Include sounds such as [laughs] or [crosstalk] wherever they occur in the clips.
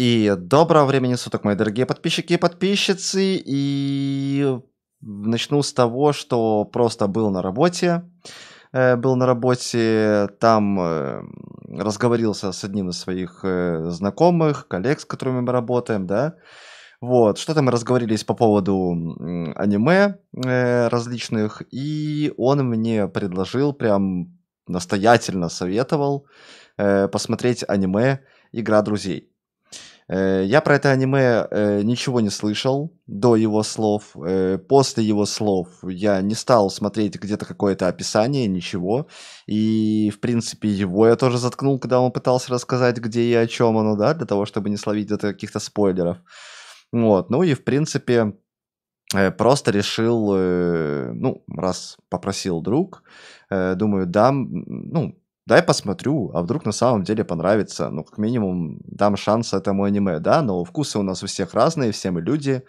И доброго времени суток, мои дорогие подписчики и подписчицы. И начну с того, что просто был на работе. Э, был на работе, там э, разговорился с одним из своих э, знакомых, коллег, с которыми мы работаем, да. Вот, что-то мы разговорились по поводу аниме различных, и он мне предложил, прям настоятельно советовал посмотреть аниме «Игра друзей». Э, я про это аниме э, ничего не слышал до его слов. Э, после его слов я не стал смотреть где-то какое-то описание, ничего. И, в принципе, его я тоже заткнул, когда он пытался рассказать, где и о чем оно, да, для того, чтобы не словить это каких-то спойлеров. Вот, ну и, в принципе, просто решил, ну, раз попросил друг, думаю, дам, ну, дай посмотрю, а вдруг на самом деле понравится. Ну, как минимум, дам шанс этому аниме, да, но вкусы у нас у всех разные, все мы люди.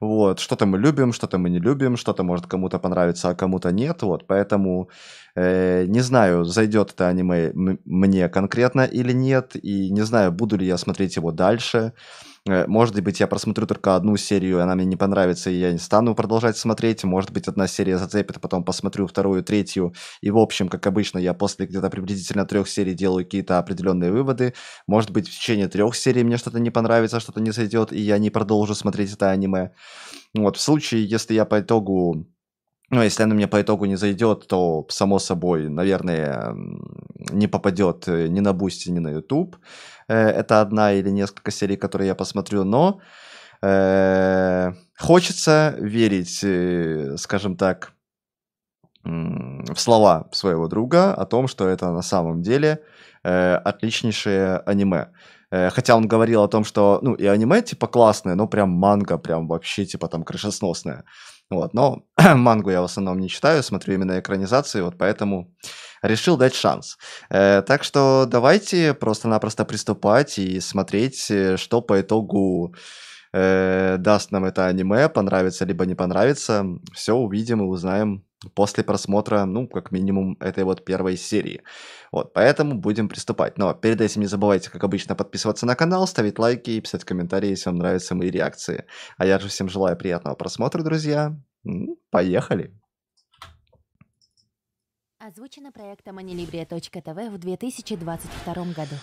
Вот, что-то мы любим, что-то мы не любим, что-то может кому-то понравится, а кому-то нет. Вот, поэтому э, не знаю, зайдет это аниме мне конкретно или нет, и не знаю, буду ли я смотреть его дальше. Э, может быть, я просмотрю только одну серию, она мне не понравится, и я не стану продолжать смотреть. Может быть, одна серия зацепит, а потом посмотрю вторую, третью. И, в общем, как обычно, я после где-то приблизительно трех серий делаю какие-то определенные выводы. Может быть, в течение трех серий мне что-то не понравится, что-то не сойдет, и я не продолжу смотреть это аниме. Вот, в случае, если я по итогу ну, если она мне по итогу не зайдет, то, само собой, наверное, не попадет э, ни на Бусти, ни на YouTube. Э, это одна или несколько серий, которые я посмотрю, но э, хочется верить, э, скажем так, в слова своего друга о том, что это на самом деле э, отличнейшее аниме. Э, хотя он говорил о том, что, ну, и аниме, типа, классное, но прям манга, прям вообще, типа, там, крышесносная. Вот, но [clears throat] мангу я в основном не читаю, смотрю именно экранизации, вот поэтому решил дать шанс. Э, так что давайте просто-напросто приступать и смотреть, э, что по итогу Э, даст нам это аниме, понравится либо не понравится. Все увидим и узнаем после просмотра, ну, как минимум, этой вот первой серии. Вот, поэтому будем приступать. Но перед этим не забывайте, как обычно, подписываться на канал, ставить лайки и писать комментарии, если вам нравятся мои реакции. А я же всем желаю приятного просмотра, друзья. Ну, поехали! Озвучено проектом anilibria.tv в 2022 году.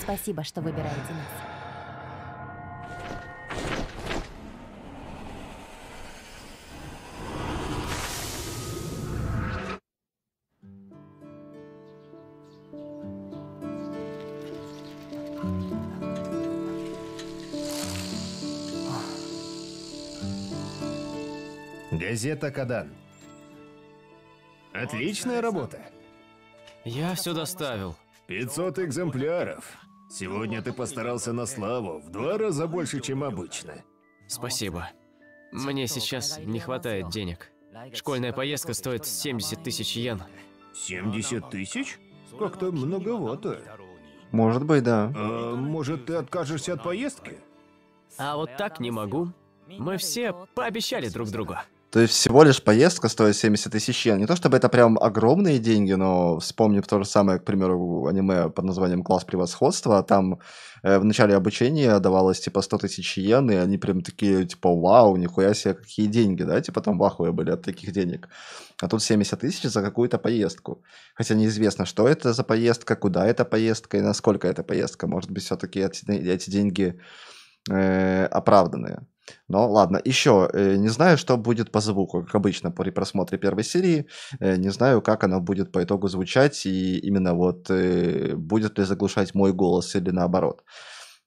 Спасибо, что выбираете нас. Газета Кадан. Отличная работа. Я все доставил. 500 экземпляров. Сегодня ты постарался на славу, в два раза больше, чем обычно. Спасибо. Мне сейчас не хватает денег. Школьная поездка стоит 70 тысяч йен. 70 тысяч? Как-то многовато. Может быть, да. А, может, ты откажешься от поездки? А вот так не могу. Мы все пообещали друг другу. То есть всего лишь поездка стоит 70 тысяч йен. Не то чтобы это прям огромные деньги, но вспомним то же самое, к примеру, аниме под названием «Класс превосходства». Там э, в начале обучения давалось типа 100 тысяч йен, и они прям такие, типа, вау, нихуя себе, какие деньги, да? Типа там вахуя были от таких денег. А тут 70 тысяч за какую-то поездку. Хотя неизвестно, что это за поездка, куда эта поездка и насколько эта поездка. Может быть, все-таки эти, эти деньги э, оправданные. Но ладно, еще э, не знаю, что будет по звуку, как обычно при просмотре первой серии. Э, не знаю, как она будет по итогу звучать, и именно вот э, будет ли заглушать мой голос или наоборот.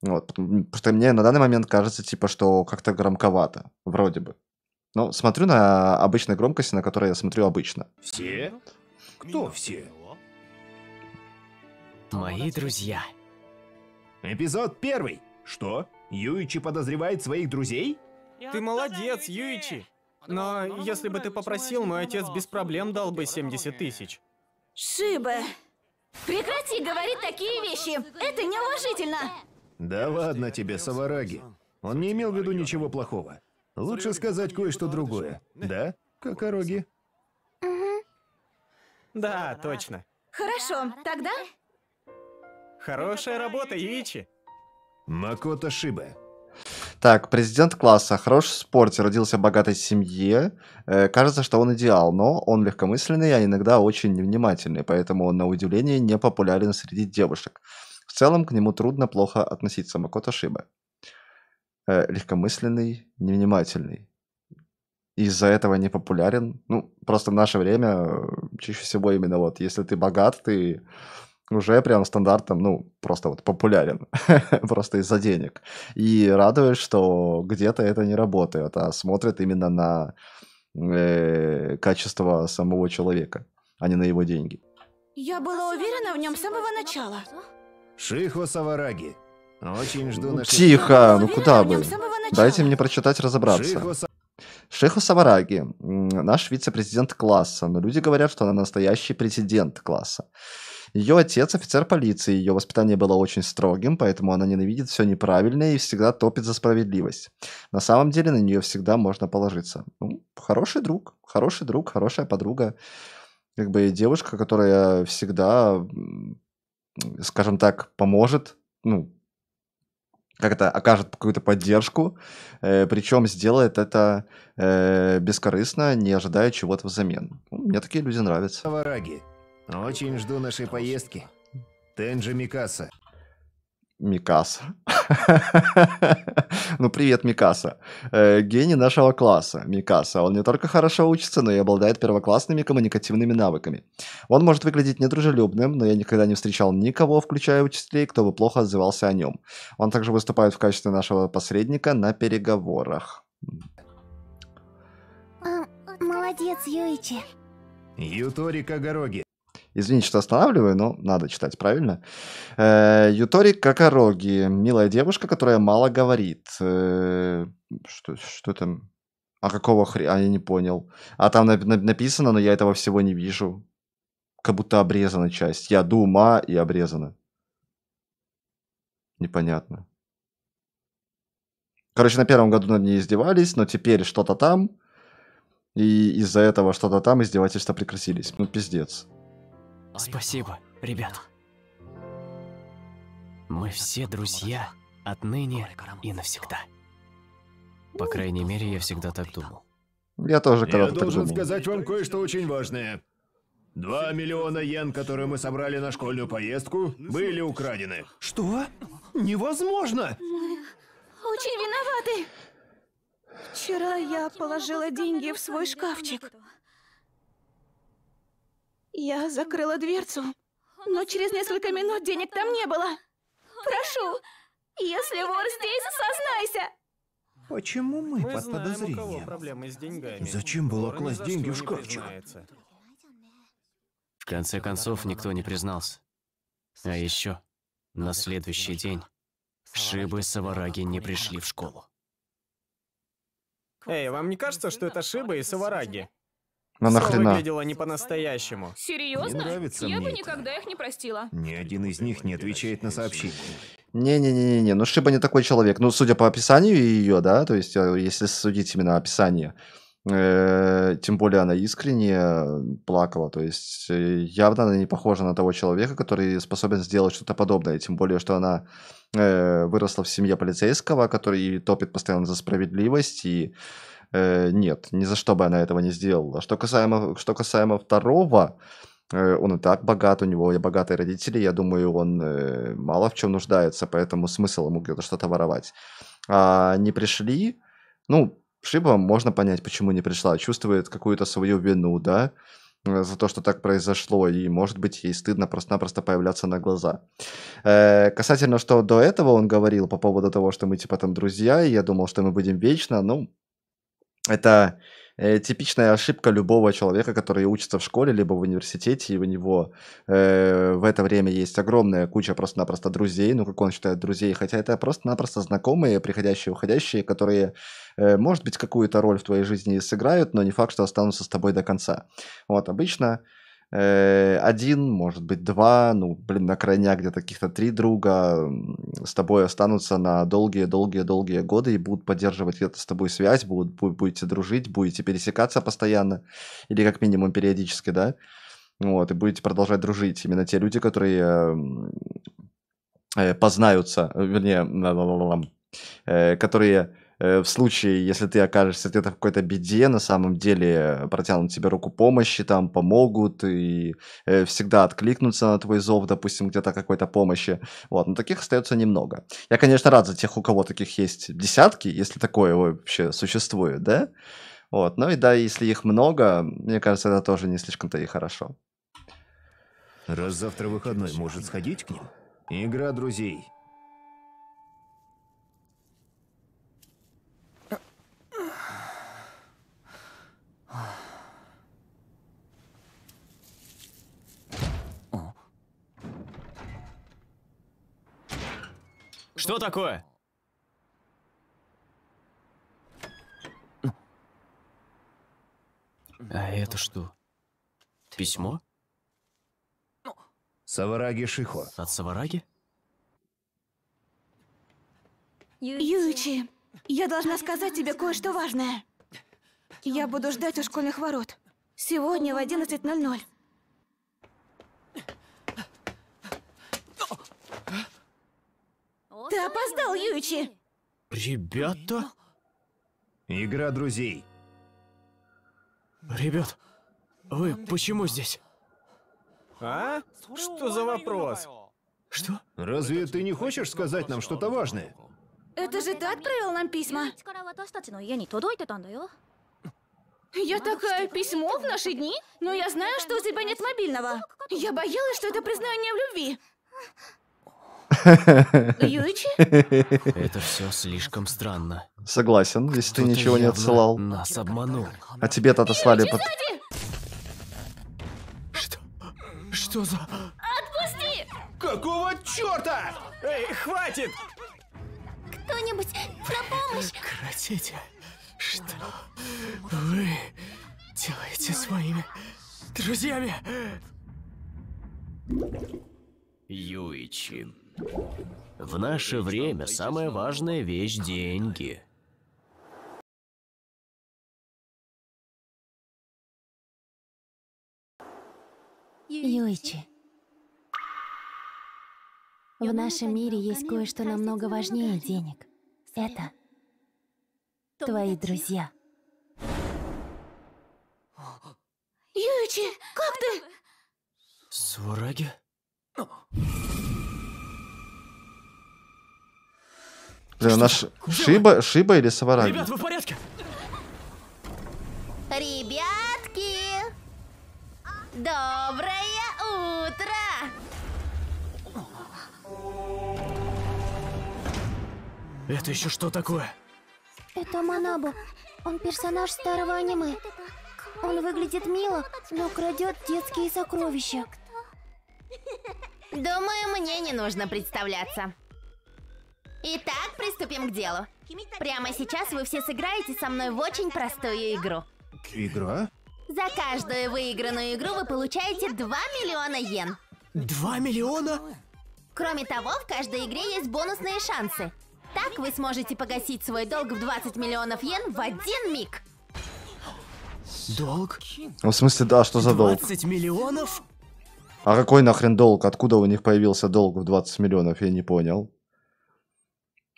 Вот, потому что мне на данный момент кажется, типа, что как-то громковато, вроде бы. Но ну, смотрю на обычной громкости, на которой я смотрю обычно. Все? Кто все? Мои друзья. Эпизод первый. Что? Юичи подозревает своих друзей? Ты молодец, Юичи. Но если бы ты попросил, мой отец без проблем дал бы 70 тысяч. Шиба, прекрати говорить такие вещи. Это неуважительно. Да ладно тебе, Савараги. Он не имел в виду ничего плохого. Лучше сказать кое-что другое. Да, Кокороги? Угу. Да, точно. Хорошо, тогда... Хорошая работа, Юичи. Макото Шиба. Так, президент класса, хорош в спорте, родился в богатой семье. Э, кажется, что он идеал, но он легкомысленный, а иногда очень невнимательный, поэтому он, на удивление, не популярен среди девушек. В целом, к нему трудно плохо относиться, Макото Шиба. Э, легкомысленный, невнимательный. Из-за этого не популярен. Ну, просто в наше время э, чаще всего именно вот, если ты богат, ты уже прям стандартом, ну, просто вот популярен, [laughs] просто из-за денег. И радует, что где-то это не работает, а смотрит именно на э, качество самого человека, а не на его деньги. Я была уверена в нем с самого начала. Шихо Савараги. Очень жду ну, Тихо, ну куда вы? Дайте мне прочитать, разобраться. Шихо... Савараги, наш вице-президент класса, но люди говорят, что она настоящий президент класса. Ее отец офицер полиции, ее воспитание было очень строгим, поэтому она ненавидит все неправильное и всегда топит за справедливость. На самом деле на нее всегда можно положиться. Ну, хороший друг, хороший друг, хорошая подруга. Как бы девушка, которая всегда, скажем так, поможет, ну, как это окажет какую-то поддержку, э, причем сделает это э, бескорыстно, не ожидая чего-то взамен. Ну, мне такие люди нравятся. Очень жду нашей поездки. Тенджи Микаса. Микаса. [laughs] ну, привет, Микаса. Э, гений нашего класса, Микаса. Он не только хорошо учится, но и обладает первоклассными коммуникативными навыками. Он может выглядеть недружелюбным, но я никогда не встречал никого, включая учителей, кто бы плохо отзывался о нем. Он также выступает в качестве нашего посредника на переговорах. Молодец, Юичи. Юторика Гороги. Извините, что останавливаю, но надо читать, правильно? Э, Юторик Кокороги. Милая девушка, которая мало говорит. Э, что, что там? А какого хрена? А я не понял. А там на- на- написано, но я этого всего не вижу. Как будто обрезана часть. Я дума и обрезана. Непонятно. Короче, на первом году над ней издевались, но теперь что-то там. И из-за этого что-то там издевательства прекратились. Ну, пиздец. Спасибо, ребят. Мы все друзья отныне и навсегда. Ну, По крайней мере, я всегда так думал. Я тоже когда-то так думал. Я должен сказать вам кое-что очень важное. Два миллиона йен, которые мы собрали на школьную поездку, были украдены. Что? Невозможно! Мы очень виноваты. Вчера я положила деньги в свой шкафчик. Я закрыла дверцу, но через несколько минут денег там не было. Прошу, если вор здесь, сознайся! Почему мы, мы под подозрением? проблемы с деньгами. Зачем было вор класть деньги в шкафчик? В конце концов, никто не признался. А еще, а на следующий день, Шибы и Савараги не пришли в школу. Эй, вам не кажется, что это Шиба и Савараги? Но Все нахрена? выглядело не по-настоящему. Серьезно? Не нравится Я мне бы это. никогда их не простила. Ни один из них не отвечает на сообщение. Не-не-не-не, не. ну Шиба не такой человек. Ну, судя по описанию ее, да, то есть, э, если судить именно описание, э, тем более она искренне плакала, то есть э, явно она не похожа на того человека, который способен сделать что-то подобное, тем более, что она э, выросла в семье полицейского, который топит постоянно за справедливость и э, нет, ни за что бы она этого не сделала. Что касаемо, что касаемо второго, э, он и так богат, у него и богатые родители, я думаю, он э, мало в чем нуждается, поэтому смысл ему где-то что-то воровать. А не пришли, ну, Шиба можно понять, почему не пришла, чувствует какую-то свою вину, да, э, за то, что так произошло, и, может быть, ей стыдно просто-напросто появляться на глаза. Э, касательно, что до этого он говорил по поводу того, что мы, типа, там друзья, и я думал, что мы будем вечно, ну, это э, типичная ошибка любого человека, который учится в школе либо в университете, и у него э, в это время есть огромная куча просто-напросто друзей, ну, как он считает, друзей, хотя это просто-напросто знакомые, приходящие, уходящие, которые, э, может быть, какую-то роль в твоей жизни сыграют, но не факт, что останутся с тобой до конца. Вот, обычно Э, один, может быть, два, ну, блин, на крайняк где-то каких-то три друга с тобой останутся на долгие-долгие-долгие годы и будут поддерживать где-то с тобой связь, будут, будете дружить, будете пересекаться постоянно, или как минимум периодически, да, вот, и будете продолжать дружить. Именно те люди, которые э, познаются, э, вернее, которые Э, в случае, если ты окажешься где-то в какой-то беде, на самом деле э, протянут тебе руку помощи, там помогут и э, всегда откликнутся на твой зов, допустим, где-то какой-то помощи. Вот, но таких остается немного. Я, конечно, рад за тех, у кого таких есть десятки, если такое вообще существует, да? Вот, ну и да, если их много, мне кажется, это тоже не слишком-то и хорошо. Раз завтра выходной, может сходить к ним? Игра друзей. Что такое? А это что? Письмо? Савараги Шихо. От Савараги? Юичи, я должна сказать тебе кое-что важное. Я буду ждать у школьных ворот. Сегодня в 11.00. Ты опоздал, Юичи! Ребята? Игра друзей. Ребят, вы почему здесь? А? Что за вопрос? Что? Разве ты не хочешь сказать нам что-то важное? Это же ты отправил нам письма. Я такая, письмо в наши дни? Но ну, я знаю, что у тебя нет мобильного. Я боялась, что это признание в любви. Юичи? Это все слишком странно. Согласен, если ты ничего не отсылал. Нас обманул. А тебе-то отослали под... Что? Что за... Отпусти! Какого черта? Эй, хватит! Кто-нибудь, на помощь! Прекратите. Что вы делаете с моими друзьями? Юичин. В наше время самая важная вещь – деньги. Юичи, в нашем мире есть кое-что намного важнее денег. Это твои друзья. Юичи, как ты? Сураги? Блин, у нас Шиба, Шиба или Савараги? Ребят, вы в порядке? Ребятки! Доброе утро! Это еще что такое? Это Манабу. Он персонаж старого аниме. Он выглядит мило, но крадет детские сокровища. Думаю, мне не нужно представляться. Итак, приступим к делу. Прямо сейчас вы все сыграете со мной в очень простую игру. Игра? За каждую выигранную игру вы получаете 2 миллиона йен. 2 миллиона? Кроме того, в каждой игре есть бонусные шансы. Так вы сможете погасить свой долг в 20 миллионов йен в один миг. Долг? Ну, в смысле, да, что за долг? 20 миллионов? А какой нахрен долг? Откуда у них появился долг в 20 миллионов, я не понял.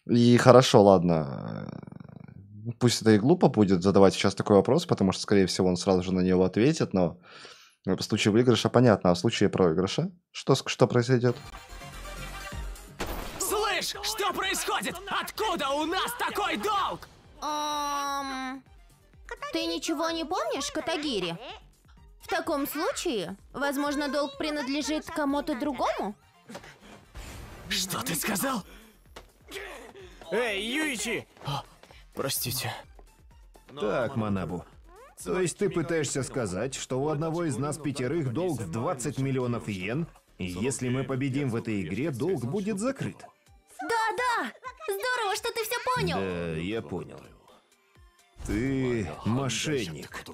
И хорошо, ладно. Э, пусть это и глупо будет задавать сейчас такой вопрос, потому что, скорее всего, он сразу же на него ответит, но в случае выигрыша понятно, а в случае проигрыша что, что произойдет? Слышь, что происходит? Откуда у нас такой долг? Эм... Ты ничего не помнишь, Катагири? В таком случае, возможно, долг принадлежит кому-то другому? Что ты сказал? Эй, Юичи! О, а, простите. Так, Манабу. То есть ты пытаешься сказать, что у одного из нас пятерых долг в 20 миллионов йен, и если мы победим в этой игре, долг будет закрыт? Да, да! Здорово, что ты все понял! Да, я понял. Ты мошенник.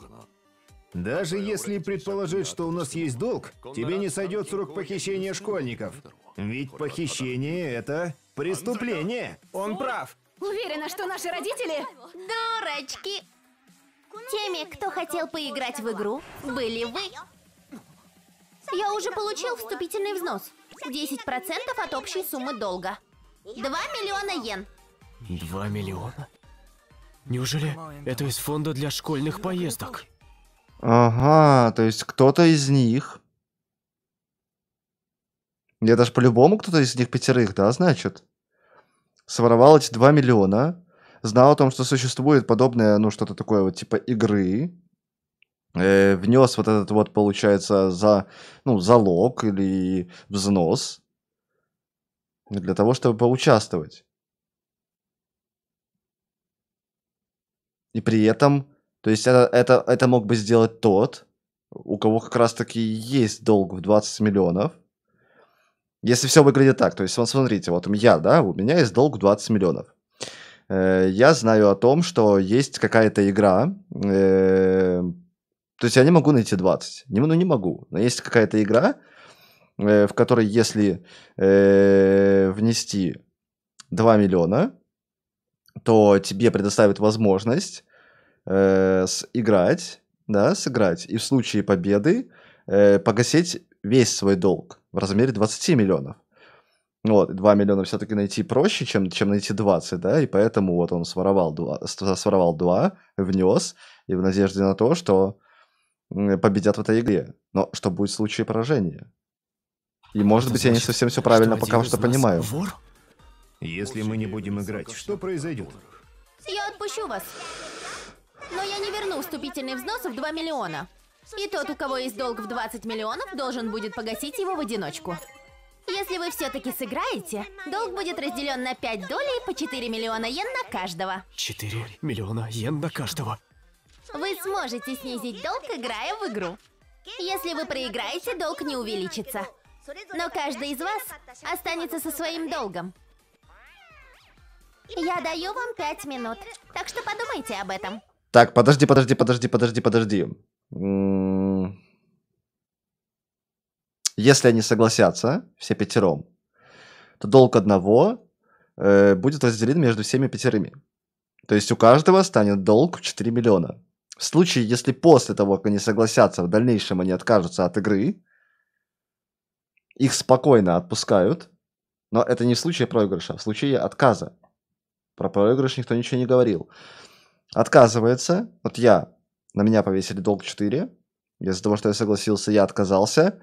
Даже если предположить, что у нас есть долг, тебе не сойдет с рук похищение школьников. Ведь похищение — это Преступление! Он прав. Уверена, что наши родители... Дурачки! Теми, кто хотел поиграть в игру, были вы. Я уже получил вступительный взнос. 10% от общей суммы долга. 2 миллиона йен. 2 миллиона? Неужели это из фонда для школьных поездок? Ага, то есть кто-то из них я даже по-любому кто-то из них пятерых, да, значит, своровал эти 2 миллиона, знал о том, что существует подобное, ну, что-то такое вот типа игры, э, внес вот этот вот, получается, за, ну, залог или взнос для того, чтобы поучаствовать. И при этом, то есть это, это, это мог бы сделать тот, у кого как раз таки есть долг в 20 миллионов, если все выглядит так, то есть, вот смотрите, вот у меня, да, у меня есть долг 20 миллионов. Э, я знаю о том, что есть какая-то игра, э, то есть я не могу найти 20, не, ну не могу, но есть какая-то игра, э, в которой если внести 2 миллиона, то тебе предоставят возможность сыграть, да, сыграть, и в случае победы погасить весь свой долг в размере 20 миллионов. Вот, 2 миллиона все-таки найти проще, чем, чем найти 20, да, и поэтому вот он своровал 2, своровал 2, внес, и в надежде на то, что победят в этой игре. Но что будет в случае поражения? И может Это быть значит, я не совсем все правильно пока что понимаю. Вор? Если мы не будем играть, что произойдет? Я отпущу вас. Но я не верну вступительный взнос в 2 миллиона. И тот, у кого есть долг в 20 миллионов, должен будет погасить его в одиночку. Если вы все-таки сыграете, долг будет разделен на 5 долей по 4 миллиона йен на каждого. 4 миллиона йен на каждого. Вы сможете снизить долг, играя в игру. Если вы проиграете, долг не увеличится. Но каждый из вас останется со своим долгом. Я даю вам 5 минут, так что подумайте об этом. Так, подожди, подожди, подожди, подожди, подожди если они согласятся, все пятером, то долг одного э, будет разделен между всеми пятерыми. То есть у каждого станет долг 4 миллиона. В случае, если после того, как они согласятся, в дальнейшем они откажутся от игры, их спокойно отпускают, но это не в случае проигрыша, а в случае отказа. Про проигрыш никто ничего не говорил. Отказывается, вот я на меня повесили долг 4. Из-за того, что я согласился, я отказался.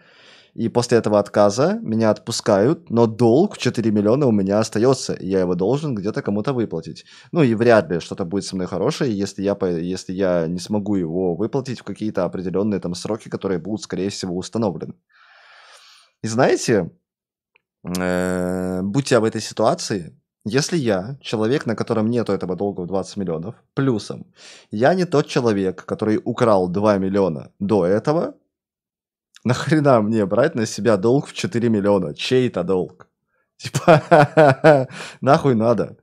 И после этого отказа меня отпускают, но долг 4 миллиона у меня остается, и я его должен где-то кому-то выплатить. Ну и вряд ли что-то будет со мной хорошее, если я, если я не смогу его выплатить в какие-то определенные там сроки, которые будут, скорее всего, установлены. И знаете, э, будьте об этой ситуации, если я человек, на котором нету этого долга в 20 миллионов, плюсом, я не тот человек, который украл 2 миллиона до этого, [laughs] нахрена мне брать на себя долг в 4 миллиона? Чей-то долг? [laughs] Типа, [laughs] нахуй надо.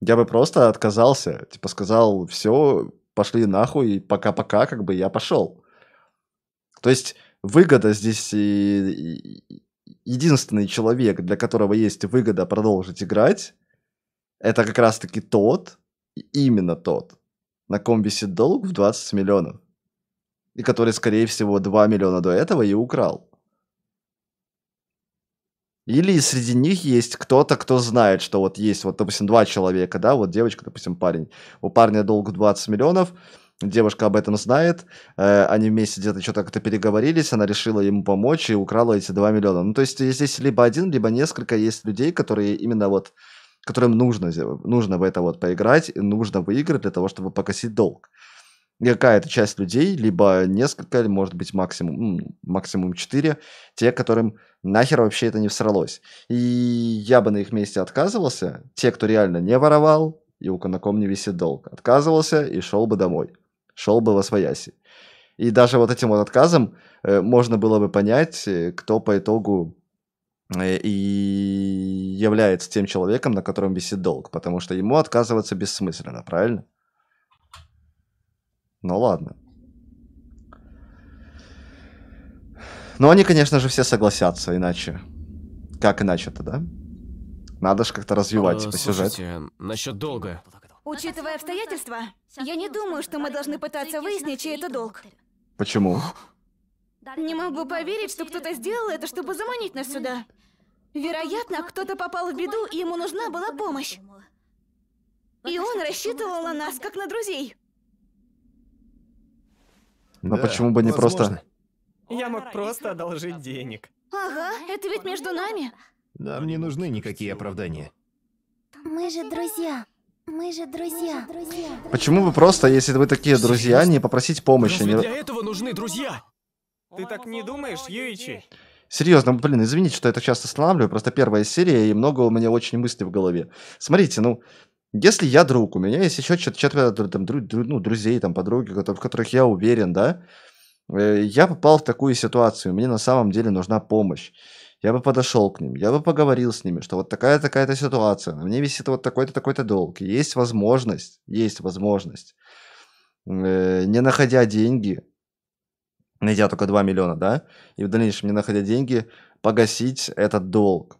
Я бы просто отказался, типа сказал, все, пошли нахуй, пока-пока, как бы я пошел. То есть выгода здесь и, единственный человек, для которого есть выгода продолжить играть, это как раз-таки тот, именно тот, на ком висит долг в 20 миллионов. И который, скорее всего, 2 миллиона до этого и украл. Или среди них есть кто-то, кто знает, что вот есть, вот, допустим, два человека, да, вот девочка, допустим, парень. У парня долг 20 миллионов, девушка об этом знает, э, они вместе где-то что-то как-то переговорились, она решила ему помочь и украла эти 2 миллиона. Ну, то есть здесь либо один, либо несколько есть людей, которые именно вот которым нужно, нужно в это вот поиграть, нужно выиграть для того, чтобы покосить долг. И какая-то часть людей, либо несколько, может быть, максимум, максимум 4, те, которым нахер вообще это не всралось. И я бы на их месте отказывался, те, кто реально не воровал, и у на не висит долг, отказывался и шел бы домой, шел бы во свояси. И даже вот этим вот отказом э, можно было бы понять, э, кто по итогу Э, и является тем человеком, на котором висит долг, потому что ему отказываться бессмысленно, правильно? Ну ладно. Но они, конечно же, все согласятся, иначе. Как иначе-то, да? Надо же как-то развивать типа, а, сюжет. Слушайте, насчет долга. Учитывая обстоятельства, я не думаю, что мы должны пытаться выяснить, чей это долг. Почему? Не могу поверить, что кто-то сделал это, чтобы заманить нас сюда. Вероятно, кто-то попал в беду, и ему нужна была помощь. И он рассчитывал на нас, как на друзей. Но да, почему бы не возможно. просто... Я мог просто одолжить денег. Ага, это ведь между нами. Нам не нужны никакие оправдания. Мы же друзья. Мы же друзья. Почему бы просто, если вы такие друзья, не попросить помощи? Разве для этого нужны друзья? Ты так не думаешь, Юичи? Серьезно, блин, извините, что я так часто останавливаю, просто первая серия, и много у меня очень мыслей в голове. Смотрите, ну, если я друг, у меня есть еще четверо там, дру, ну, друзей, там, подруги, в которых я уверен, да, э, я попал в такую ситуацию, мне на самом деле нужна помощь. Я бы подошел к ним, я бы поговорил с ними, что вот такая-такая-то ситуация, на мне висит вот такой-то такой-то долг. Есть возможность, есть возможность, э, не находя деньги, найдя только 2 миллиона, да, и в дальнейшем, не находя деньги, погасить этот долг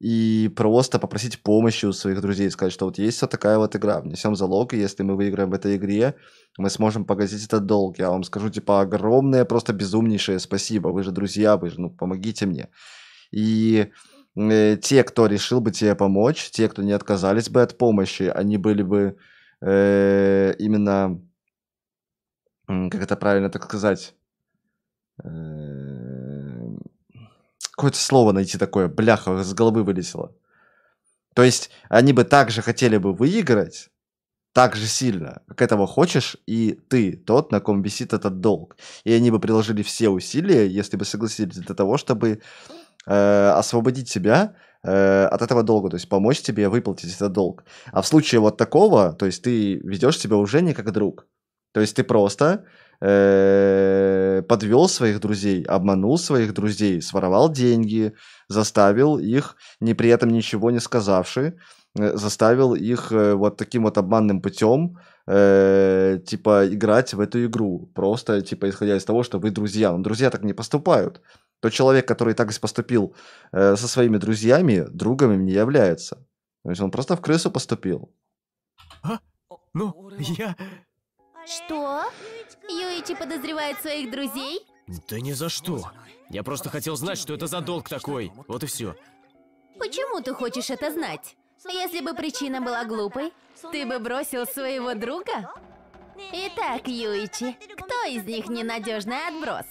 и просто попросить помощи у своих друзей, сказать, что вот есть вот такая вот игра, внесем залог, и если мы выиграем в этой игре, мы сможем погасить этот долг. Я вам скажу, типа, огромное, просто безумнейшее спасибо, вы же друзья, вы же, ну, помогите мне. И э, те, кто решил бы тебе помочь, те, кто не отказались бы от помощи, они были бы э, именно, как это правильно так сказать, Эм, какое-то слово найти такое, бляха, с головы вылетело. То есть они бы также хотели бы выиграть, так же сильно, как этого хочешь, и ты тот, на ком висит этот долг. И они бы приложили все усилия, если бы согласились, для того, чтобы э, освободить тебя э, от этого долга, то есть помочь тебе выплатить этот долг. А в случае вот такого, то есть ты ведешь себя уже не как друг. То есть ты просто Э, подвел своих друзей, обманул своих друзей, своровал деньги, заставил их, не при этом ничего не сказавши, э, заставил их э, вот таким вот обманным путем э, типа играть в эту игру. Просто типа исходя из того, что вы друзья. Но друзья так не поступают. То человек, который так поступил э, со своими друзьями, другом им не является. То есть он просто в крысу поступил. А? Ну, я... Что? Юичи подозревает своих друзей? Да ни за что. Я просто хотел знать, что это за долг такой. Вот и все. Почему ты хочешь это знать? Если бы причина была глупой, ты бы бросил своего друга? Итак, Юичи, кто из них ненадежный отброс?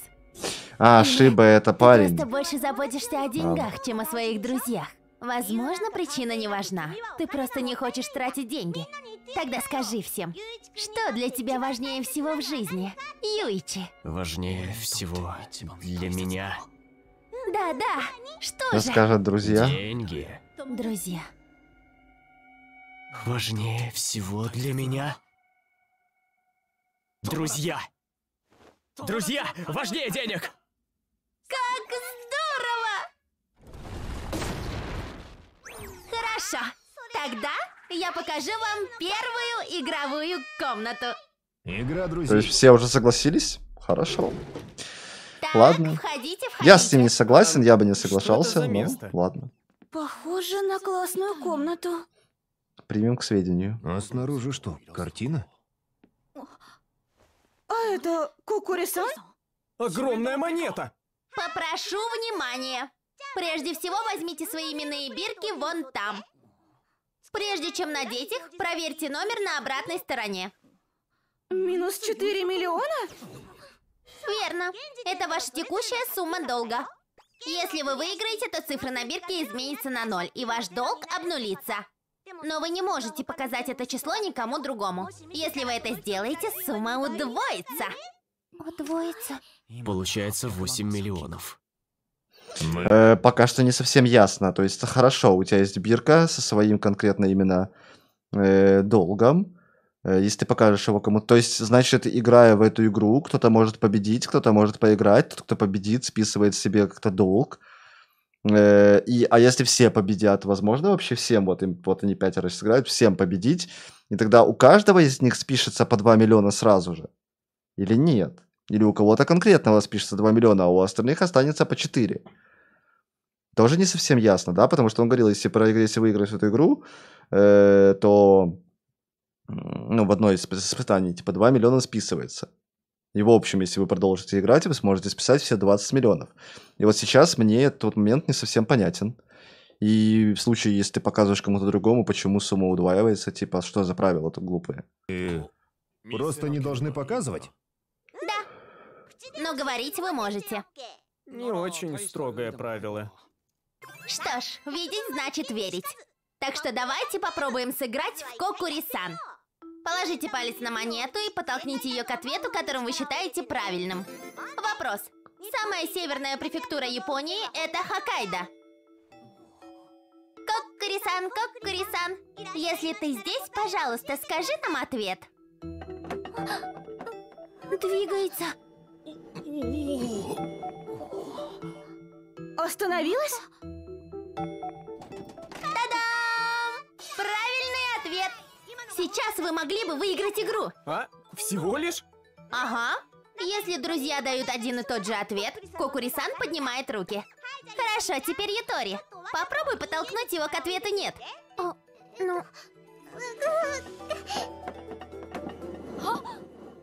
А, Шиба это парень. Ты просто больше заботишься о деньгах, а. чем о своих друзьях. Возможно, причина не важна. Ты просто не хочешь тратить деньги. Тогда скажи всем, что для тебя важнее всего в жизни, Юичи? Важнее всего для меня. Да, да. Что Что же? скажут друзья? Деньги. Друзья. Важнее всего для меня. Друзья. Друзья, важнее денег. Как Хорошо. Тогда я покажу вам первую игровую комнату. Игра, друзей. То есть все уже согласились? Хорошо. Так, ладно. Входите, входите. Я с ним не согласен, я бы не соглашался, но ладно. Похоже на классную комнату. Примем к сведению. А снаружи что, картина? А это Кукурисан? Огромная монета! Попрошу внимания. Прежде всего возьмите свои именные бирки вон там. Прежде чем надеть их, проверьте номер на обратной стороне. Минус 4 миллиона? Верно. Это ваша текущая сумма долга. Если вы выиграете, то цифра на бирке изменится на ноль, и ваш долг обнулится. Но вы не можете показать это число никому другому. Если вы это сделаете, сумма удвоится. Удвоится? Получается 8 миллионов. Мы... Э, пока что не совсем ясно. То есть, хорошо, у тебя есть бирка со своим конкретно именно э, долгом. Э, если ты покажешь его кому-то. То есть, значит, играя в эту игру, кто-то может победить, кто-то может поиграть, тот, кто победит, списывает себе как-то долг. Э, и, а если все победят, возможно, вообще всем, вот, им, вот они пятеро сыграют, всем победить, и тогда у каждого из них спишется по 2 миллиона сразу же? Или нет? Или у кого-то конкретного спишется 2 миллиона, а у остальных останется по 4. Тоже не совсем ясно, да, потому что он говорил, если, если выиграть эту игру, э, то ну, в одной из испытаний, типа 2 миллиона списывается. И в общем, если вы продолжите играть, вы сможете списать все 20 миллионов. И вот сейчас мне тот момент не совсем понятен. И в случае, если ты показываешь кому-то другому, почему сумма удваивается, типа, что за правила тут глупые? И... Э, просто не должны показывать? Да. Но говорить вы можете. Не очень строгое правило. Что ж, видеть значит верить. Так что давайте попробуем сыграть в кокурисан. Положите палец на монету и подтолкните ее к ответу, которым вы считаете правильным. Вопрос. Самая северная префектура Японии – это Хоккайдо. Кокурисан, кокурисан. если ты здесь, пожалуйста, скажи нам ответ. Двигается. Остановилась? Сейчас вы могли бы выиграть игру. А? Всего лишь? Ага. Если друзья дают один и тот же ответ, Кокурисан поднимает руки. Хорошо, теперь Ятори. Попробуй подтолкнуть его к ответу «нет». О, ну...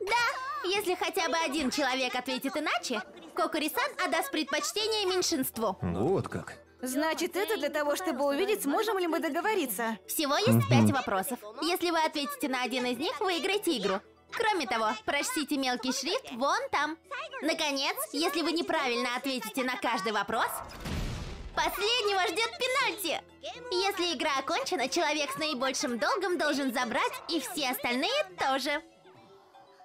Да, если хотя бы один человек ответит иначе, Кокурисан отдаст предпочтение меньшинству. Вот как. Значит, это для того, чтобы увидеть, сможем ли мы договориться. Всего есть пять вопросов. Если вы ответите на один из них, выиграете игру. Кроме того, прочтите мелкий шрифт вон там. Наконец, если вы неправильно ответите на каждый вопрос, последнего ждет пенальти. Если игра окончена, человек с наибольшим долгом должен забрать, и все остальные тоже.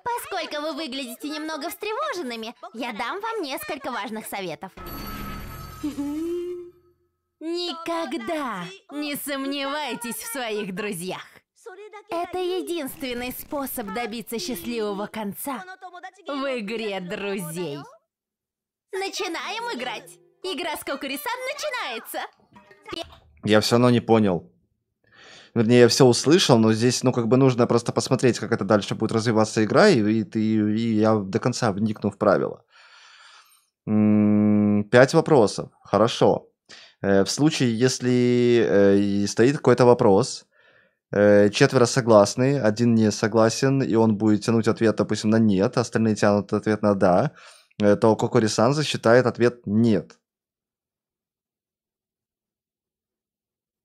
Поскольку вы выглядите немного встревоженными, я дам вам несколько важных советов. Никогда не сомневайтесь в своих друзьях. Это единственный способ добиться счастливого конца в игре друзей. Начинаем играть. Игра с Кокурисан начинается. Я все равно не понял. Вернее, я все услышал, но здесь, ну, как бы нужно просто посмотреть, как это дальше будет развиваться игра, и, и, и, я до конца вникну в правила. М -м пять вопросов. Хорошо. Э, в случае, если э, стоит какой-то вопрос, э, четверо согласны, один не согласен, и он будет тянуть ответ, допустим, на «нет», остальные тянут ответ на «да», то Кокори-сан засчитает ответ «нет».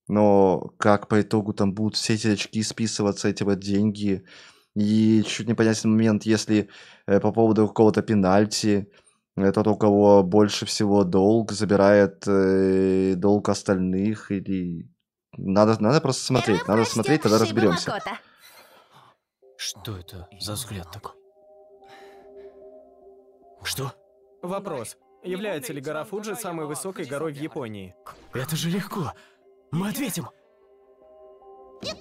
Но как по итогу там будут все эти очки списываться, эти вот деньги? И чуть непонятный момент, если по поводу какого-то пенальти – это у кого больше всего долг забирает э, долг остальных или надо надо просто смотреть, надо смотреть, тогда разберемся. Что это за взгляд такой? Что? Вопрос. Является ли гора Фуджи самой высокой горой в Японии? Это же легко. Мы ответим. Как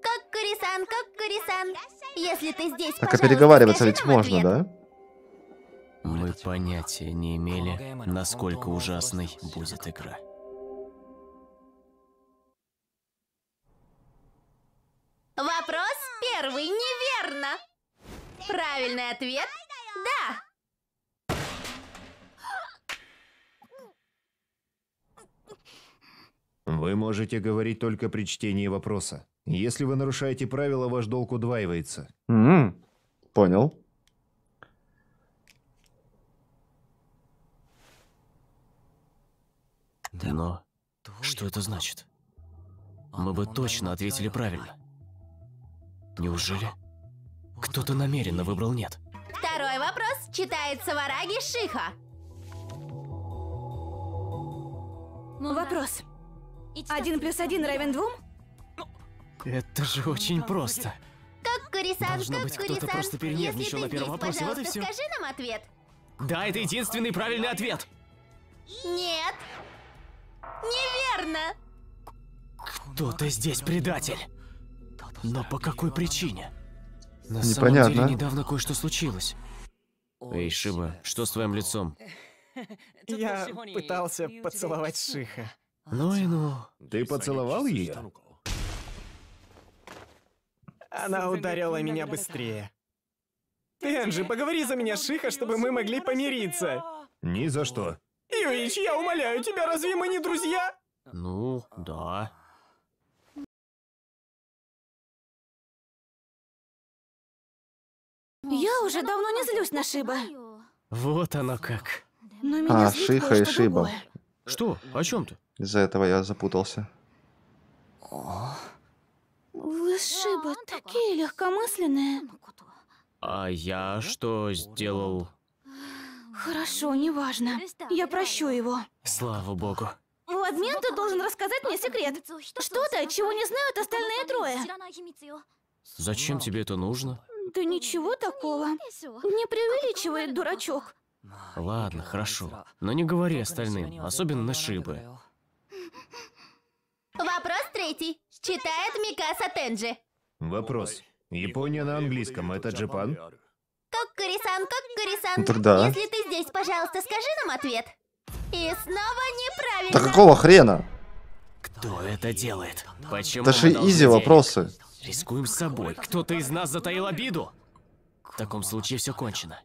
как Коккурисан, если ты здесь, Так, а переговариваться ведь можно, да? Мы понятия не имели, насколько ужасной будет игра. Вопрос первый неверно. Правильный ответ – да. Вы можете говорить только при чтении вопроса. Если вы нарушаете правила, ваш долг удваивается. Mm -hmm. Понял. Да но... Что это значит? Мы бы точно ответили правильно. Неужели? Кто-то намеренно выбрал «нет». Второй вопрос читается Вараги Шиха. Ну вопрос. Один плюс один равен двум? Это же ну, очень просто. Как Курисан, Должно как быть, кто-то просто перенервничал на первом вопросе, вот и все. скажи нам ответ. Да, это единственный правильный ответ. Нет. Неверно! Кто-то здесь предатель. Но по какой причине? На Непонятно. самом деле недавно кое-что случилось. Эй, Шиба, что с твоим лицом? Я пытался поцеловать Шиха. Ну и ну. Ты поцеловал ее? Она ударила меня быстрее. Энджи, поговори за меня, Шиха, чтобы мы могли помириться. Ни за что. Юич, я умоляю тебя, разве мы не друзья? Ну, да. Я уже давно не злюсь на Шиба. Вот оно как. Но а, меня а, Шиха и Шиба. Другое. Что? О чем ты? Из-за этого я запутался. Вы Шиба такие легкомысленные. А я что сделал? Хорошо, неважно. Я прощу его. Слава богу. В обмен ты должен рассказать мне секрет. Что-то, чего не знают остальные трое. Зачем тебе это нужно? Да ничего такого. Не преувеличивает дурачок. Ладно, хорошо. Но не говори остальным, особенно на Шибы. Вопрос третий. Читает Микаса Тенджи. Вопрос. Япония на английском – это Джапан? Коккари-сан, Коккари-сан, ну, Тогда. если ты здесь, пожалуйста, скажи нам ответ. И снова неправильно. Да какого хрена? Кто это делает? Почему? Это же изи денег? вопросы. Рискуем с собой. Кто-то из нас затаил обиду. В таком случае все кончено.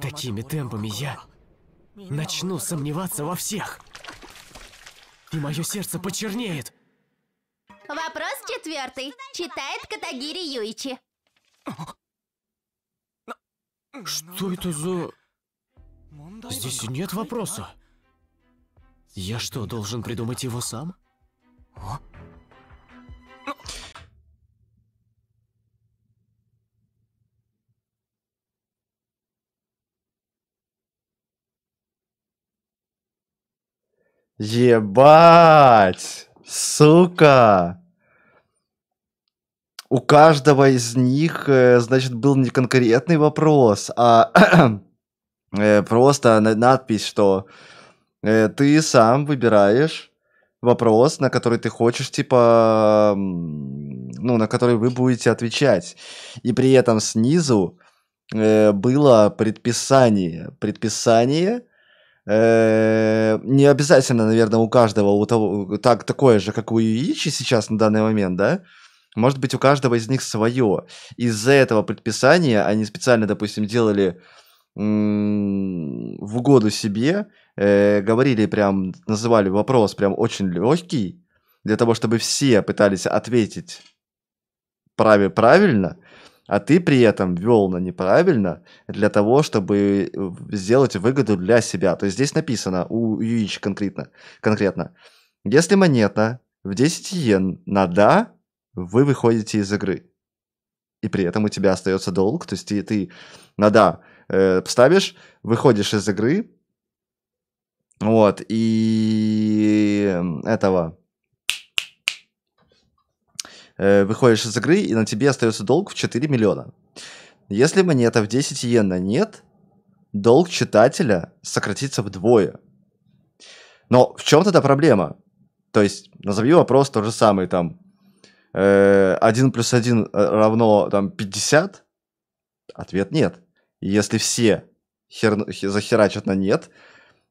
Такими темпами я начну сомневаться во всех. И мое сердце почернеет. Вопрос четвертый. Читает Катагири Юичи. Ну что это за... Здесь нет а? вопроса. Я что, должен придумать его сам? Ну. Ебать! Сука! у каждого из них, э, значит, был не конкретный вопрос, а [clears throat] э, просто надпись, что э, ты сам выбираешь вопрос, на который ты хочешь, типа, ну, на который вы будете отвечать. И при этом снизу было предписание. Предписание не обязательно, наверное, у каждого у того, так, такое же, как у Юичи сейчас на данный момент, да? Может быть, у каждого из них свое. Из-за этого предписания они специально, допустим, делали в угоду себе, э, говорили прям, называли вопрос прям очень легкий, для того, чтобы все пытались ответить праве правильно, а ты при этом вел на неправильно для того, чтобы э, сделать выгоду для себя. То есть здесь написано, у Юич конкретно, конкретно, если монета в 10 йен на «да», вы выходите из игры. И при этом у тебя остается долг, то есть ты, ты на ну да э, ставишь, выходишь из игры, вот, и этого э, выходишь из игры, и на тебе остается долг в 4 миллиона. Если монета в 10 иена нет, долг читателя сократится вдвое. Но в чем тогда проблема? То есть, назови вопрос тот же самый, там, 1 э, плюс 1 э, равно там 50? Ответ нет. Если все хер... захерачат на нет,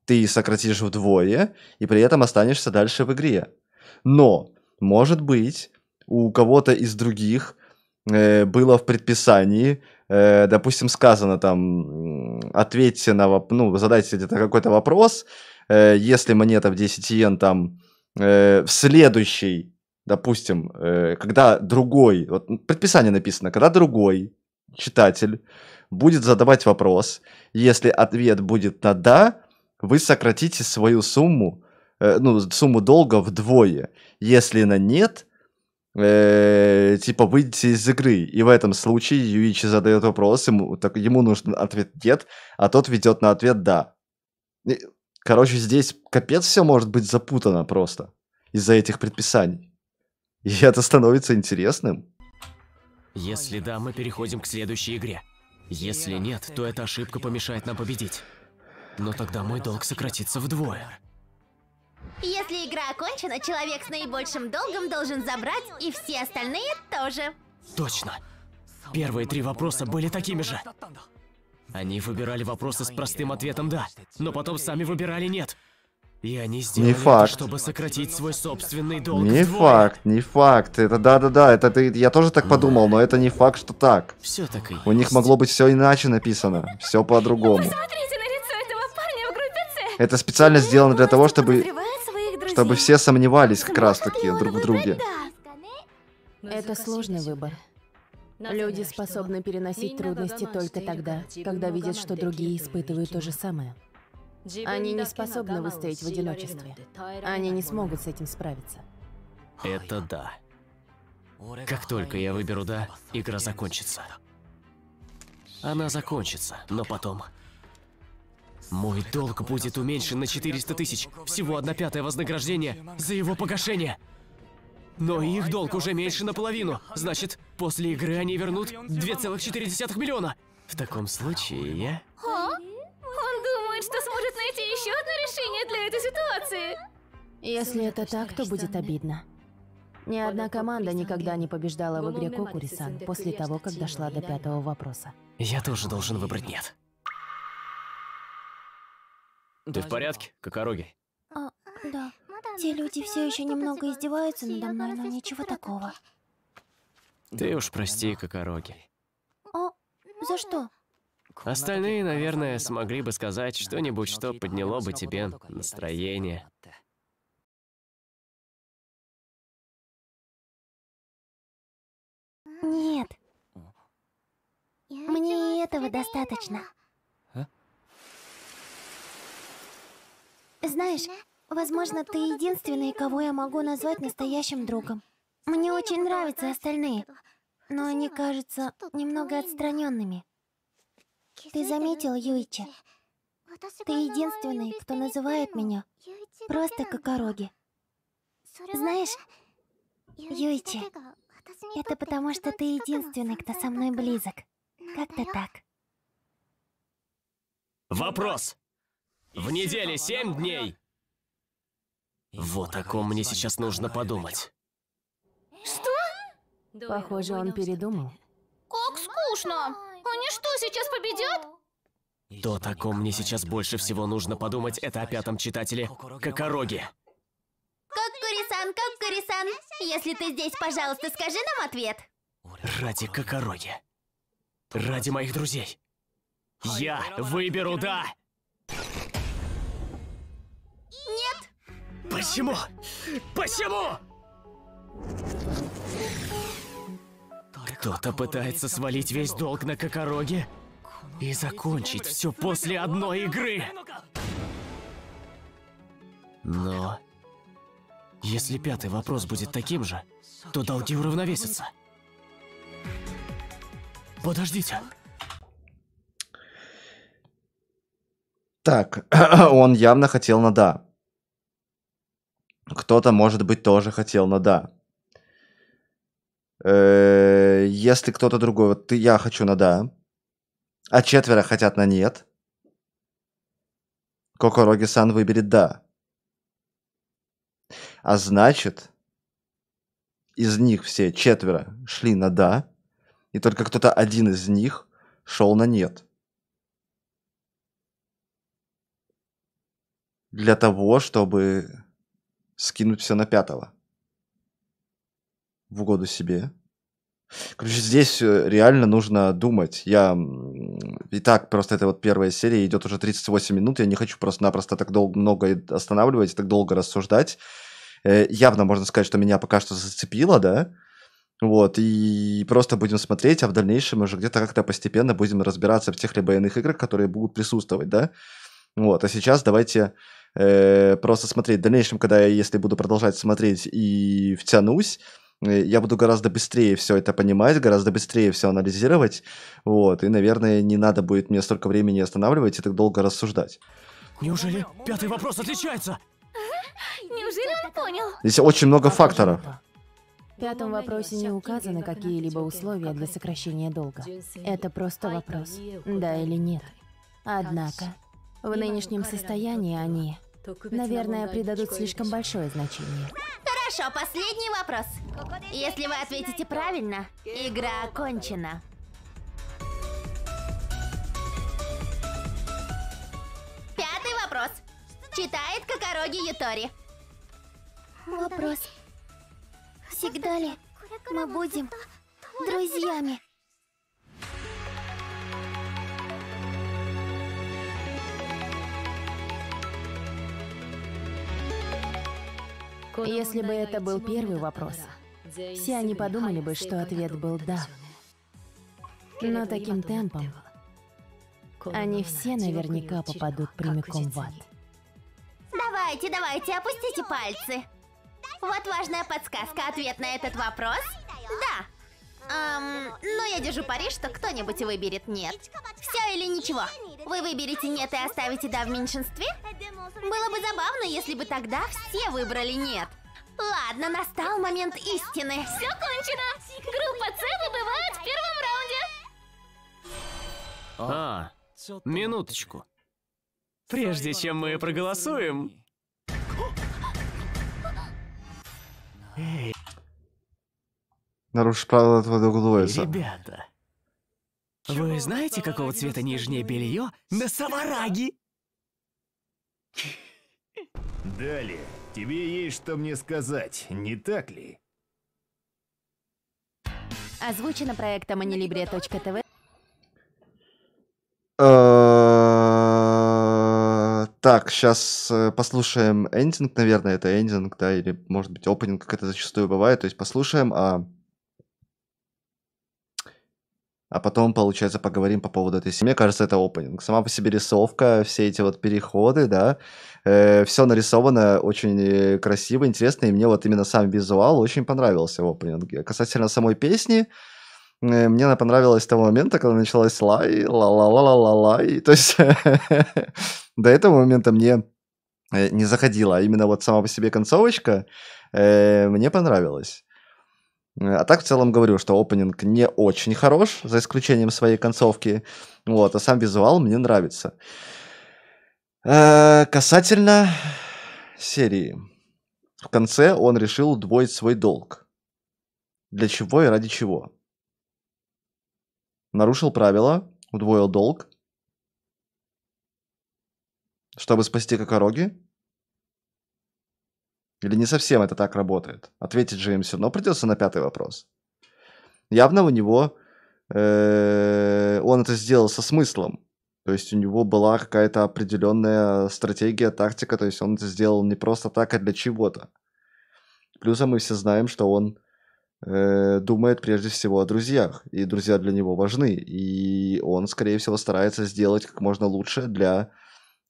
ты сократишь вдвое, и при этом останешься дальше в игре. Но, может быть, у кого-то из других э, было в предписании, э, допустим, сказано там, ответьте на вопрос, ну, задайте где-то какой-то вопрос, э, если монета в 10 иен там э, в следующий допустим, э, когда другой, вот предписание написано, когда другой читатель будет задавать вопрос, если ответ будет на «да», вы сократите свою сумму, э, ну, сумму долга вдвое. Если на «нет», э, типа выйдите из игры. И в этом случае Юичи задает вопрос, ему, так, ему нужен ответ нет, а тот ведет на ответ да. И, короче, здесь капец все может быть запутано просто из-за этих предписаний. И это становится интересным. Если да, мы переходим к следующей игре. Если нет, то эта ошибка помешает нам победить. Но тогда мой долг сократится вдвое. Если игра окончена, человек с наибольшим долгом должен забрать, и все остальные тоже. Точно. Первые три вопроса были такими же. Они выбирали вопросы с простым ответом «да», но потом сами выбирали «нет». И они сделали не факт. Это, чтобы сократить свой собственный долг. Не вдвое. факт, не факт. Это да-да-да, это ты, я тоже так подумал, но это не факт, что так. Все так и У есть. них могло быть все иначе написано, все по-другому. Это специально сделано для того, чтобы, чтобы все сомневались как раз-таки друг в друге. Это сложный выбор. Люди способны переносить трудности только тогда, когда видят, что другие испытывают то же самое. Они не способны выстоять в одиночестве. Они не смогут с этим справиться. Это да. Как только я выберу «да», игра закончится. Она закончится, но потом... Мой долг будет уменьшен на 400 тысяч, всего одна пятая вознаграждение за его погашение. Но их долг уже меньше наполовину, значит, после игры они вернут 2,4 миллиона. В таком случае я что сможет найти еще одно решение для этой ситуации. Если это так, то будет обидно. Ни одна команда никогда не побеждала в игре Кокурисан после того, как дошла до пятого вопроса. Я тоже должен выбрать «нет». Ты в порядке, Кокороги? А, да. Те люди все еще немного издеваются надо мной, но ничего такого. Ты уж прости, Кокороги. О, а, за что? Остальные, наверное, смогли бы сказать что-нибудь, что подняло бы тебе настроение. Нет. Мне этого достаточно. А? Знаешь, возможно, ты единственный, кого я могу назвать настоящим другом. Мне очень нравятся остальные, но они кажутся немного отстраненными. Ты заметил, Юичи? Ты единственный, кто называет меня просто Кокороги. Знаешь, Юичи, это потому, что ты единственный, кто со мной близок. Как-то так. Вопрос! В неделе семь дней! Вот о ком мне сейчас нужно подумать. Что? Похоже, он передумал. Как скучно! Они что, сейчас победят? То, о ком мне сейчас больше всего нужно подумать, это о пятом читателе Кокороге. Коккурисан, Коккурисан, если ты здесь, пожалуйста, скажи нам ответ. Ради Кокороги. Ради моих друзей. Я выберу «да». Нет. Почему? Почему? Кто-то пытается свалить весь долг на Кокороге и закончить все после одной игры. Но... Если пятый вопрос будет таким же, то долги уравновесятся. Подождите. Так, [clears throat] он явно хотел на «да». Кто-то, может быть, тоже хотел на «да». Э, если кто-то другой, вот ты, я хочу на да, а четверо хотят на нет, Кокороги-сан выберет да. А значит, из них все четверо шли на да, и только кто-то один из них шел на нет. Для того, чтобы скинуть все на пятого в угоду себе. Короче, здесь э, реально нужно думать. Я и так просто это вот первая серия идет уже 38 минут. Я не хочу просто-напросто так долго много останавливать, так долго рассуждать. Э, явно можно сказать, что меня пока что зацепило, да. Вот, и просто будем смотреть, а в дальнейшем уже где-то как-то постепенно будем разбираться в тех либо иных играх, которые будут присутствовать, да. Вот, а сейчас давайте э, просто смотреть. В дальнейшем, когда я, если буду продолжать смотреть и втянусь, Э, я буду гораздо быстрее все это понимать, гораздо быстрее все анализировать, вот, и, наверное, не надо будет мне столько времени останавливать и так долго рассуждать. Неужели пятый вопрос отличается? А? Неужели он понял? Здесь очень много факторов. В пятом вопросе не указаны какие-либо условия для сокращения долга. Это просто вопрос, да или нет. Однако, в нынешнем состоянии они, наверное, придадут слишком большое значение. Хорошо, последний вопрос. Если вы ответите правильно, игра окончена. Пятый вопрос. Читает Кокороги Ютори. Вопрос. Всегда ли мы будем друзьями? Если бы это был первый вопрос, все они подумали бы, что ответ был «да». Но таким темпом они все наверняка попадут прямиком в ад. Давайте, давайте, опустите пальцы. Вот важная подсказка. Ответ на этот вопрос – да. Эм, но я держу пари, что кто-нибудь выберет «нет». Все или ничего. Вы выберете «нет» и оставите «да» в меньшинстве? Было бы забавно, если бы тогда все выбрали «нет». Ладно, настал момент истины. Все кончено. Группа С выбывает в первом раунде. А, а, минуточку. Прежде чем мы проголосуем... Эй, Нарушишь правила твоего углуется. Ребята, вы знаете, какого цвета нижнее белье на Савараги? Далее, тебе есть что мне сказать, не так ли? Озвучено проектом anilibria.tv Так, сейчас э, послушаем эндинг, наверное, это эндинг, да, или, может быть, опенинг, как это зачастую бывает, то есть послушаем, а а потом, получается, поговорим по поводу этой Мне кажется, это опенинг. Сама по себе рисовка, все эти вот переходы, да, э, все нарисовано очень э, красиво, интересно, и мне вот именно сам визуал очень понравился в опенинге. Касательно самой песни, э, мне она понравилась того момента, когда началась лай, ла-ла-ла-ла-ла-лай. То есть [laughs] до этого момента мне э, не заходила, а именно вот сама по себе концовочка э, мне понравилась. Э, а так в целом говорю, что опенинг не очень хорош, за исключением своей концовки. Вот, а сам визуал мне нравится. Э, касательно серии. В конце он решил удвоить свой долг. Для чего и ради чего? Нарушил правила, удвоил долг, чтобы спасти Кокороги, или не совсем это так работает? Ответить же им все равно придется на пятый вопрос. Явно у него... Э, он это сделал со смыслом. То есть у него была какая-то определенная стратегия, тактика. То есть он это сделал не просто так, а для чего-то. Плюсом мы все знаем, что он э, думает прежде всего о друзьях. И друзья для него важны. И он, скорее всего, старается сделать как можно лучше для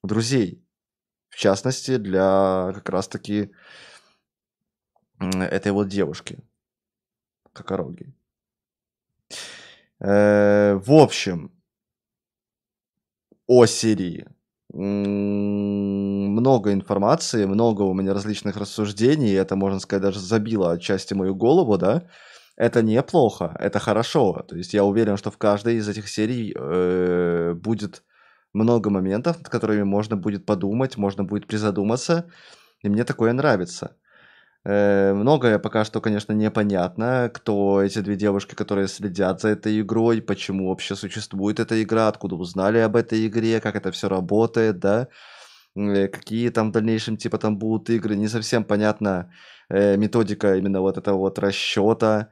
друзей. В частности, для как раз-таки этой вот девушки. Кокороги. Э, в общем, о серии Много информации, много у меня различных рассуждений, это, можно сказать, даже забило отчасти мою голову, да. Это неплохо, это хорошо. То есть я уверен, что в каждой из этих серий э, будет много моментов, над которыми можно будет подумать, можно будет призадуматься, и мне такое нравится. Э, многое пока что, конечно, непонятно, кто эти две девушки, которые следят за этой игрой, почему вообще существует эта игра, откуда узнали об этой игре, как это все работает, да, э, какие там в дальнейшем типа там будут игры, не совсем понятна э, методика именно вот этого вот расчета,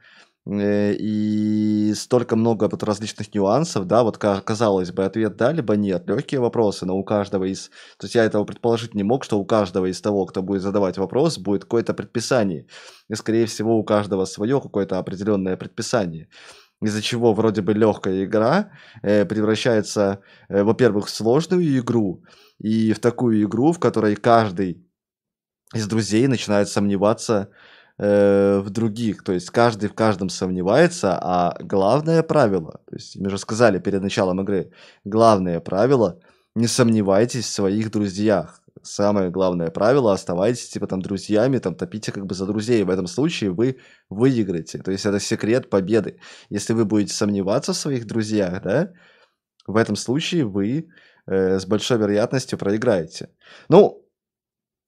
Э, и столько много вот различных нюансов, да, вот казалось бы, ответ да, либо нет, легкие вопросы, но у каждого из, то есть я этого предположить не мог, что у каждого из того, кто будет задавать вопрос, будет какое-то предписание, и скорее всего у каждого свое какое-то определенное предписание, из-за чего вроде бы легкая игра э, превращается, э, во-первых, в сложную игру, и в такую игру, в которой каждый из друзей начинает сомневаться, Э, в других. То есть каждый в каждом сомневается, а главное правило, то есть мы же сказали перед началом игры, главное правило – не сомневайтесь в своих друзьях. Самое главное правило, оставайтесь типа там друзьями, там топите как бы за друзей. В этом случае вы выиграете. То есть это секрет победы. Если вы будете сомневаться в своих друзьях, да, в этом случае вы э, с большой вероятностью проиграете. Ну,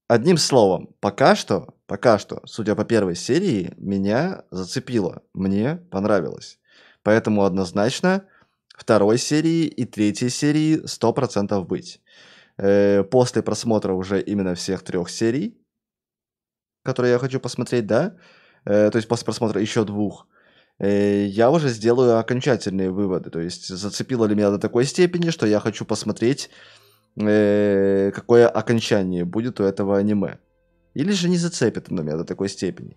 одним словом, пока что Пока что, судя по первой серии, меня зацепило, мне понравилось. Поэтому однозначно второй серии и третьей серии 100% быть. Э, после просмотра уже именно всех трех серий, которые я хочу посмотреть, да, э, то есть после просмотра еще двух, э, я уже сделаю окончательные выводы. То есть зацепило ли меня до такой степени, что я хочу посмотреть, какое окончание будет у этого аниме. Или же не зацепит на меня до такой степени.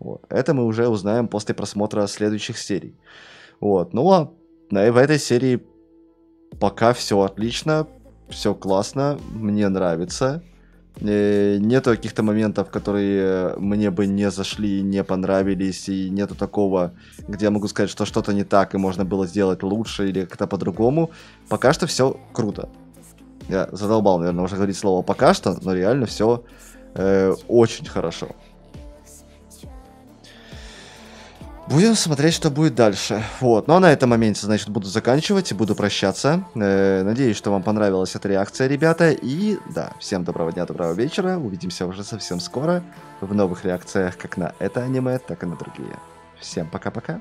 Вот. Это мы уже узнаем после просмотра следующих серий. Вот. Ну а в этой серии пока все отлично, все классно, мне нравится. Э, нету каких-то моментов, которые мне бы не зашли, не понравились, и нету такого, где я могу сказать, что что-то не так, и можно было сделать лучше или как-то по-другому. Пока что все круто. Я задолбал, наверное, уже говорить слово «пока что», но реально все э, очень хорошо. Будем смотреть, что будет дальше. Вот. Ну а на этом моменте, значит, буду заканчивать и буду прощаться. Э, надеюсь, что вам понравилась эта реакция, ребята. И да, всем доброго дня, доброго вечера. Увидимся уже совсем скоро в новых реакциях как на это аниме, так и на другие. Всем пока-пока.